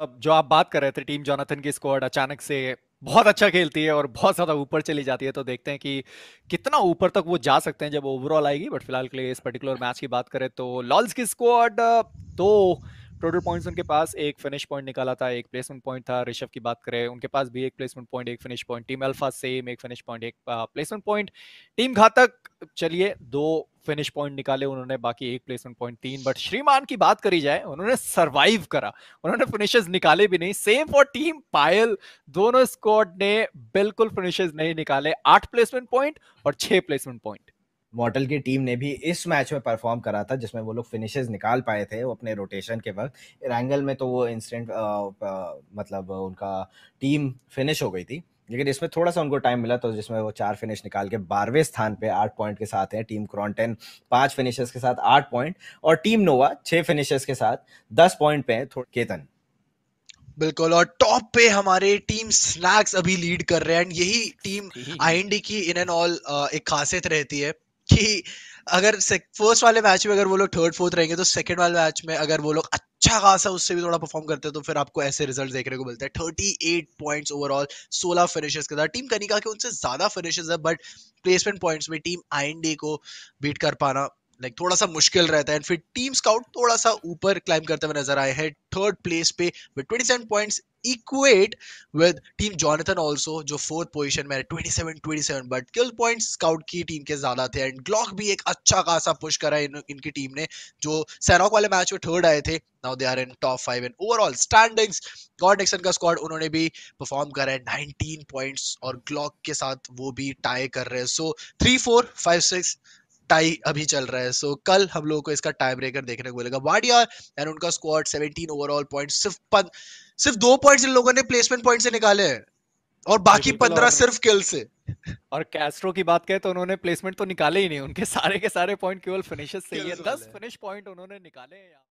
अब जो आप बात कर रहे थे टीम जोनाथन की स्क्वाड अचानक से बहुत अच्छा खेलती है और बहुत ज्यादा ऊपर चली जाती है तो देखते हैं कि कितना ऊपर तक वो जा सकते हैं जब ओवरऑल आएगी बट फिलहाल के लिए इस पर्टिकुलर मैच की बात करें तो लॉल्स की स्क्वाड दो तो टोटल पॉइंट्स उनके पास एक फिनिश पॉइंट निकाला था एक प्लेसमेंट पॉइंट था ऋषभ की बात करें उनके पास भी एक प्लेसमेंट पॉइंट एक finish point team alpha same एक फिनिश पॉइंट एक प्लेसमेंट पॉइंट टीम घातक चलिए दो फिनिश पॉइंट निकाले उन्होंने बाकी एक प्लेसमेंट पॉइंट तीन बट श्रीमान की बात करी जाए उन्होंने सरवाइव करा उन्होंने फिनिशेस निकाले भी नहीं सेम फॉर टीम पायल दोनों स्क्वाड ने बिल्कुल फिनिशेस नहीं निकाले आठ प्लेसमेंट पॉइंट और छह प्लेसमेंट पॉइंट मॉडल की टीम ने भी इस मैच में परफॉर्म करा था जिसमें वो लोग फिनिशेस निकाल पाए थे वो अपने रोटेशन के वक्त रैंगल में तो वो इंस्टेंट मतलब उनका टीम फिनिश हो गई थी लेकिन इसमें थोड़ा सा उनको टाइम मिला तो जिसमें वो चार फिनिश निकाल के बारहवें स्थान पे आठ पॉइंट के साथ हैं टीम क्रॉन्टेन पांच फिनिशेस के साथ आठ पॉइंट और टीम नोवा छह फिनिशेस के साथ दस पॉइंट पे है केतन बिल्कुल और टॉप पे हमारे टीम स्नैक्स अभी लीड कर रहे हैं एंड यही टीम आईएनडी की इन एंड ऑल एक खासियत रहती है कि अगर फर्स्ट वाले मैच में अगर वो लोग थर्ड फोर्थ रहेंगे तो सेकंड वाले मैच में अगर वो लोग अच्छा खासा उससे भी थोड़ा परफॉर्म करते हैं तो फिर आपको ऐसे रिजल्ट देखने को मिलता है थर्टी एट पॉइंट्स ओवरऑल सोलह फिनिशेस के साथ टीम कनिका के उनसे ज्यादा फिनिशेस है बट प्लेसमेंट पॉइंट्स में टीम आई को बीट कर पाना लाइक थोड़ा सा मुश्किल रहता है एंड फिर टीम स्काउट थोड़ा सा ऊपर क्लाइम करते हुए नजर आए हैं थर्ड प्लेस पे with 27 points equate with team Jonathan also जो फोर्थ पोजिशन में है 27 27 बट किल पॉइंट स्काउट की टीम के ज्यादा थे एंड ग्लॉक भी एक अच्छा खासा पुश करा इन, इनकी टीम ने जो सैनॉक वाले मैच में थर्ड आए थे now they are in top five and overall standings God Axon का स्क्वाड उन्होंने भी परफॉर्म करा है नाइनटीन पॉइंट्स और ग्लॉक के साथ वो भी टाई कर रहे हैं so three four five six tie अभी चल रहा है सो कल हम लोगों को इसका टाई ब्रेकर देखने को मिलेगा वाडिया एंड उनका स्क्वाड 17 ओवरऑल पॉइंट सिर्फ सिर्फ दो पॉइंट इन लोगों ने प्लेसमेंट पॉइंट से निकाले हैं और बाकी पंद्रह सिर्फ किल से और कैस्ट्रो की बात करें तो उन्होंने प्लेसमेंट तो निकाले ही नहीं उनके सारे के सारे पॉइंट केवल फिनिशेस से ही है दस फिनिश पॉइंट उन्होंने निकाले हैं